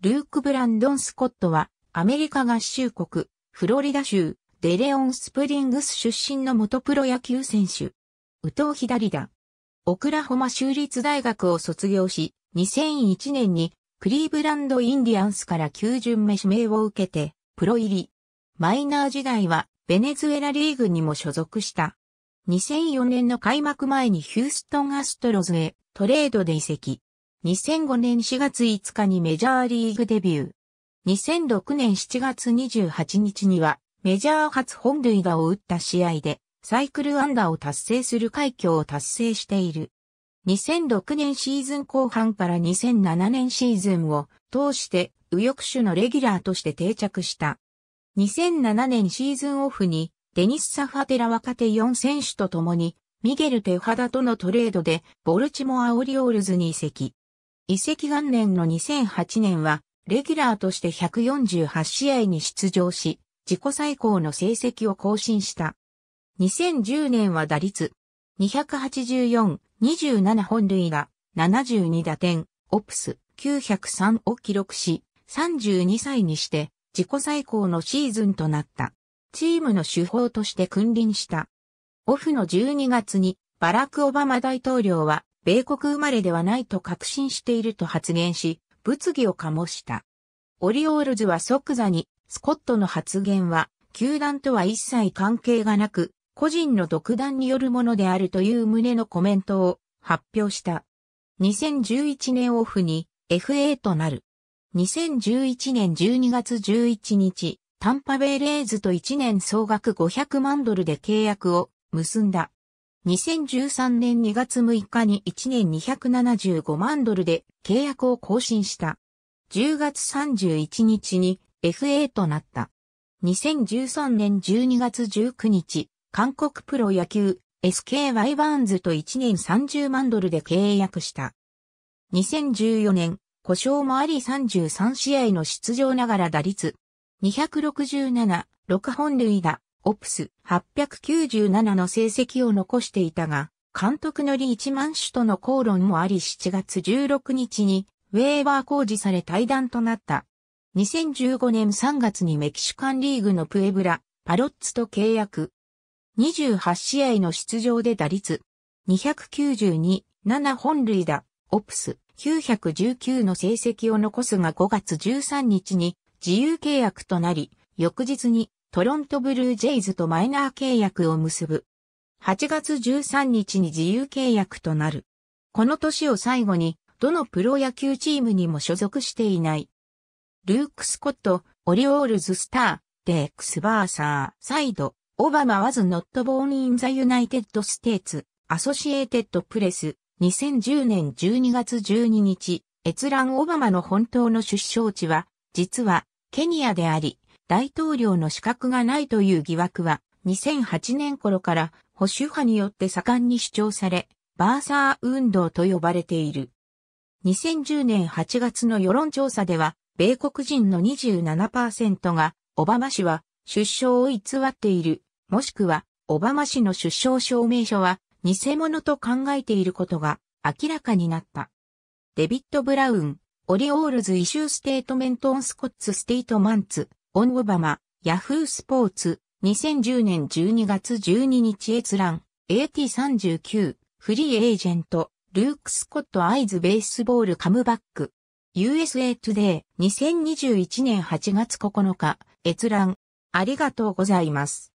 ルーク・ブランドン・スコットは、アメリカ合衆国、フロリダ州、デレオン・スプリングス出身の元プロ野球選手。右投左打。オクラホマ州立大学を卒業し、2001年にクリーブランド・インディアンスから9巡目指名を受けて、プロ入り。マイナー時代は、ベネズエラリーグにも所属した。2004年の開幕前にヒューストン・アストロズへトレードで移籍。2005年4月5日にメジャーリーグデビュー。2006年7月28日にはメジャー初本塁打を打った試合でサイクルアンダーを達成する快挙を達成している。2006年シーズン後半から2007年シーズンを通して右翼手のレギュラーとして定着した。2007年シーズンオフにデニス・サファテラ若手4選手と共にミゲル・テハダとのトレードでボルチモア・オリオールズに移籍。移籍元年の2008年は、レギュラーとして148試合に出場し、自己最高の成績を更新した。2010年は打率284、27本塁打、72打点、オプス903を記録し、32歳にして自己最高のシーズンとなった。チームの主砲として君臨した。オフの12月にバラク・オバマ大統領は米国生まれではないと確信していると発言し、物議を醸した。オリオールズは即座に、スコットの発言は、球団とは一切関係がなく、個人の独断によるものであるという旨のコメントを発表した。2011年オフに FA となる。2011年12月11日、タンパベイレーズと1年総額500万ドルで契約を結んだ。2013年2月6日に1年275万ドルで契約を更新した。10月31日に FA となった。2013年12月19日、韓国プロ野球 SKY バーンズと1年30万ドルで契約した。2014年、故障もあり33試合の出場ながら打率267、6本塁打、オプス897の成績を残していたが、監督のリーチマンとの口論もあり7月16日にウェーバー工事され対談となった。2015年3月にメキシカンリーグのプエブラ、パロッツと契約。28試合の出場で打率。292、7本塁打、オプス919の成績を残すが5月13日に自由契約となり、翌日にトロントブルージェイズとマイナー契約を結ぶ。8月13日に自由契約となる。この年を最後に、どのプロ野球チームにも所属していない。ルーク・スコット、オリオールズ・スター、デックス・バーサー、サイド、オバマ・ワズ・ノット・ボーン・イン・ザ・ユナイテッド・ステーツ、アソシエーテッド・プレス、2010年12月12日、閲覧オバマの本当の出生地は、実は、ケニアであり、大統領の資格がないという疑惑は、2008年頃から保守派によって盛んに主張され、バーサー運動と呼ばれている。2010年8月の世論調査では、米国人の27%が、オバマ氏は出生を偽っている、もしくは、オバマ氏の出生証明書は偽物と考えていることが明らかになった。デビッド・ブラウン、オリオールズ・イシュー・ステートメント・オン・スコッツ・ステートマンツ、オン・オバマ、ヤフースポーツ、2010年12月12日閲覧、AT39、フリーエージェント、ルーク・スコット・アイズ・ベースボール・カムバック。USA Today、2021年8月9日、閲覧。ありがとうございます。